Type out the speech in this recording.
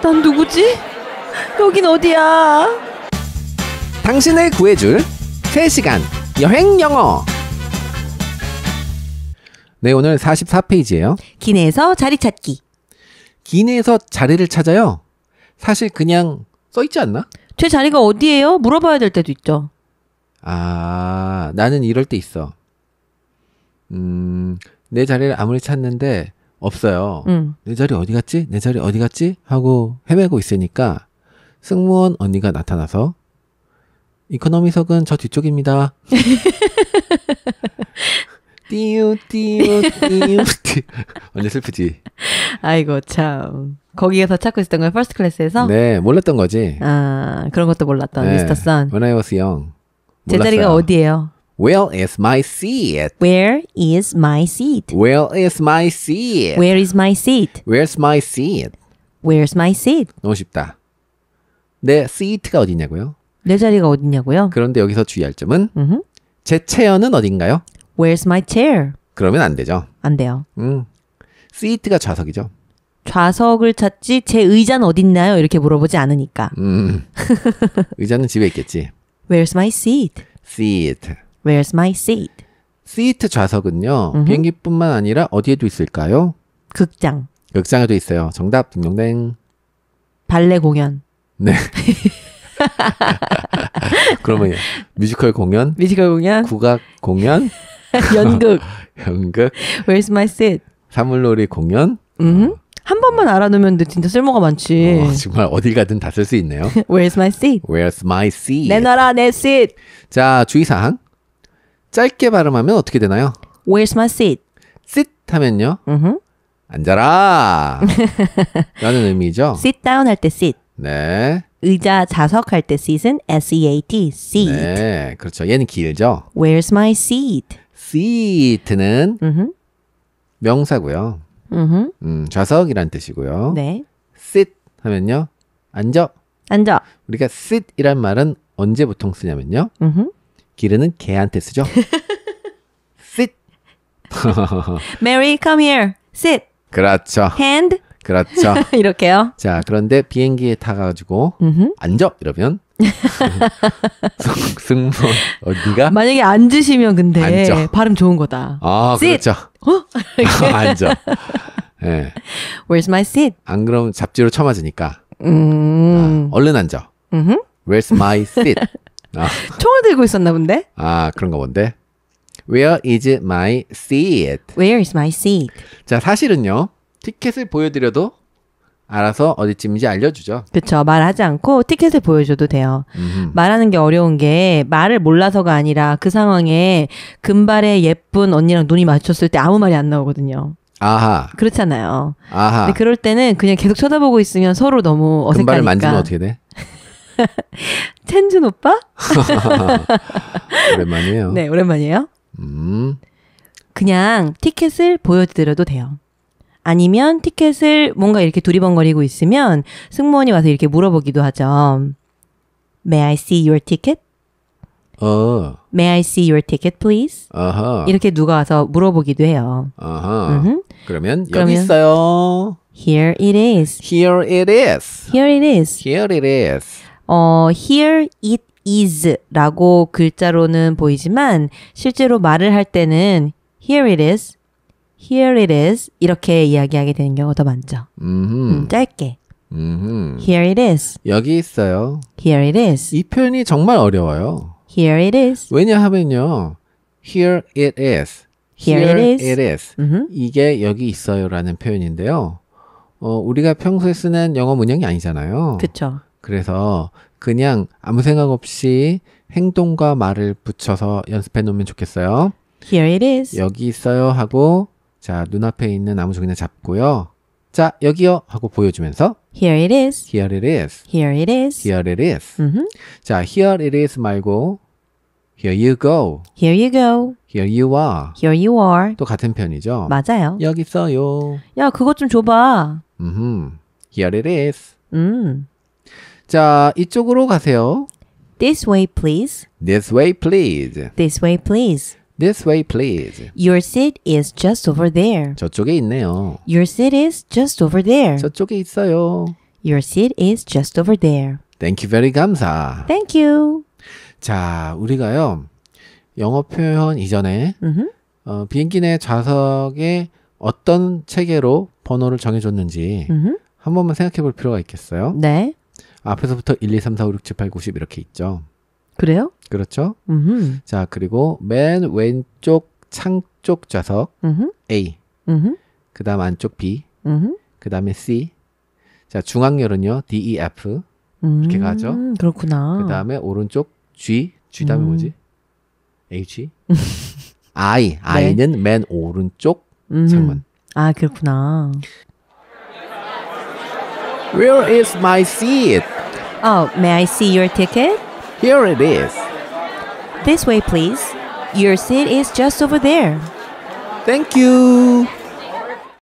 난 누구지? 여긴 어디야? 당신을 구해줄 3시간 여행 영어 네 오늘 44페이지예요 기내에서 자리 찾기 기내에서 자리를 찾아요 사실 그냥 써있지 않나? 제 자리가 어디예요? 물어봐야 될 때도 있죠 아 나는 이럴 때 있어 음 내 자리를 아무리 찾는데 없어요. 음. 내 자리 어디 갔지? 내 자리 어디 갔지? 하고 헤매고 있으니까 승무원 언니가 나타나서 이코노미석은 저 뒤쪽입니다. 띠우 띠우 띠우 띠 완전 슬프지. 아이고 참 거기에서 찾고 있었던 거예요 퍼스트 클래스에서? 네 몰랐던 거지. 아 그런 것도 몰랐던 네. 미스터 선. When I was young. 몰랐어요. 제자리가 어디예요? Where is my seat? Where is my seat? Where is my seat? Where is my seat? Where's my seat? Where's my seat? 너무 쉽다. 내 seat가 어디냐고요? 내 자리가 어디냐고요? 그런데 여기서 주의할 점은 음흠. 제 체어는 어딘가요? Where's my chair? 그러면 안 되죠. 안 돼요. 음. seat가 좌석이죠. 좌석을 찾지 제 의자는 어딨나요? 이렇게 물어보지 않으니까. 음. 의자는 집에 있겠지. Where's my seat? seat. Where's my seat? 시트 좌석은요. 음흠. 비행기뿐만 아니라 어디에도 있을까요? 극장. 극장에도 있어요. 정답 등등댕. 발레 공연. 네. 그러면 뮤지컬 공연, 뮤지컬 공연, 국악 공연, 연극, 연극. Where's my seat? 사물놀이 공연. 음. 한 번만 알아두면 진짜 쓸모가 많지. 어, 정말 어디 가든 다 쓸 수 있네요. Where's my seat? Where's my seat? 내놔라 내 seat. 자 주의사항. 짧게 발음하면 어떻게 되나요? Where's my seat? sit 하면요. 음흠. 앉아라. 라는 의미죠. sit down 할 때 sit. 네. 의자 좌석할 때 s e t 은 s-e-a-t, seat. 네, 그렇죠. 얘는 길죠. Where's my seat? seat는 음흠. 명사고요. 음흠. 음, 좌석이란 뜻이고요. 네. sit 하면요. 앉아. 앉아. 우리가 sit이란 말은 언제 보통 쓰냐면요. 음흠. 길르는 개한테 쓰죠. sit. Mary, come here. Sit. 그렇죠. Hand. 그렇죠. 이렇게요. 자, 그런데 비행기에 타가지고 앉아 이러면 승무원 어디가? 만약에 앉으시면 근데 앉아. 발음 좋은 거다. 아, sit. 그렇죠. 어? 앉아. 네. Where's my seat? 안 그러면 잡지로 쳐맞으니까. 음. 아, 얼른 앉아. 음흠. Where's my seat? 아. 총을 들고 있었나 본데? 아, 그런가 본데? Where is my seat? Where is my seat? 자, 사실은요. 티켓을 보여드려도 알아서 어디쯤인지 알려주죠. 그렇죠. 말하지 않고 티켓을 보여줘도 돼요. 음흠. 말하는 게 어려운 게 말을 몰라서가 아니라 그 상황에 금발의 예쁜 언니랑 눈이 마주을때 아무 말이 안 나오거든요. 아하. 그렇잖아요. 아하. 근데 그럴 때는 그냥 계속 쳐다보고 있으면 서로 너무 어색하니까. 금발을 만지면 어떻게 돼? 텐준 오빠? 오랜만이에요. 네, 오랜만이에요. 음. 그냥 티켓을 보여드려도 돼요. 아니면 티켓을 뭔가 이렇게 두리번거리고 있으면 승무원이 와서 이렇게 물어보기도 하죠. May I see your ticket? 어. May I see your ticket, please? 아하. 이렇게 누가 와서 물어보기도 해요. 아하. 음흠. 그러면 여기 그러면 있어요. Here it is. Here it is. Here it is. Here it is. 어, here it is라고 글자로는 보이지만 실제로 말을 할 때는 here it is, here it is 이렇게 이야기하게 되는 경우가 더 많죠. 음, 짧게. 음흠. Here it is. 여기 있어요. Here it is. 이 표현이 정말 어려워요. Here it is. 왜냐하면요. Here it is. Here, Here it is. It is. 이게 여기 있어요라는 표현인데요. 어, 우리가 평소에 쓰는 영어 문형이 아니잖아요. 그렇죠. 그래서 그냥 아무 생각 없이 행동과 말을 붙여서 연습해 놓으면 좋겠어요. Here it is. 여기 있어요 하고 자 눈앞에 있는 아무 종이나 잡고요. 자 여기요 하고 보여주면서 Here it is. Here it is. Here it is. Here it is. Mm-hmm. 자 Here it is 말고 Here you go. Here you go. Here you are. Here you are. 또 같은 편이죠. 맞아요. 여기 있어요. 야 그것 좀 줘봐. 음. Here it is. 음. 자, 이쪽으로 가세요. This way, please. This way, please. This way, please. This way, please. Your seat is just over there. 저쪽에 있네요. Your seat is just over there. 저쪽에 있어요. Your seat is just over there. Thank you very 감사. Thank you. 자, 우리가요. 영어 표현 이전에 mm-hmm. 어, 비행기 내 좌석에 어떤 체계로 번호를 정해줬는지 mm-hmm. 한 번만 생각해 볼 필요가 있겠어요. 네. 앞에서부터 1, 2, 3, 4, 5, 6, 7, 8, 9, 10 이렇게 있죠. 그래요? 그렇죠. 음흠. 자, 그리고 맨 왼쪽 창쪽 좌석 음흠. A. 그 다음 안쪽 B. 그 다음에 C. 자, 중앙열은요, D, E, F. 이렇게 음, 가죠. 그렇구나. 그 다음에 오른쪽 G. G 다음에 음. 뭐지? H. I. 네. I는 맨 오른쪽 음. 창문. 아, 그렇구나. Where is my seat? Oh, may I see your ticket? Here it is. This way, please. Your seat is just over there. Thank you.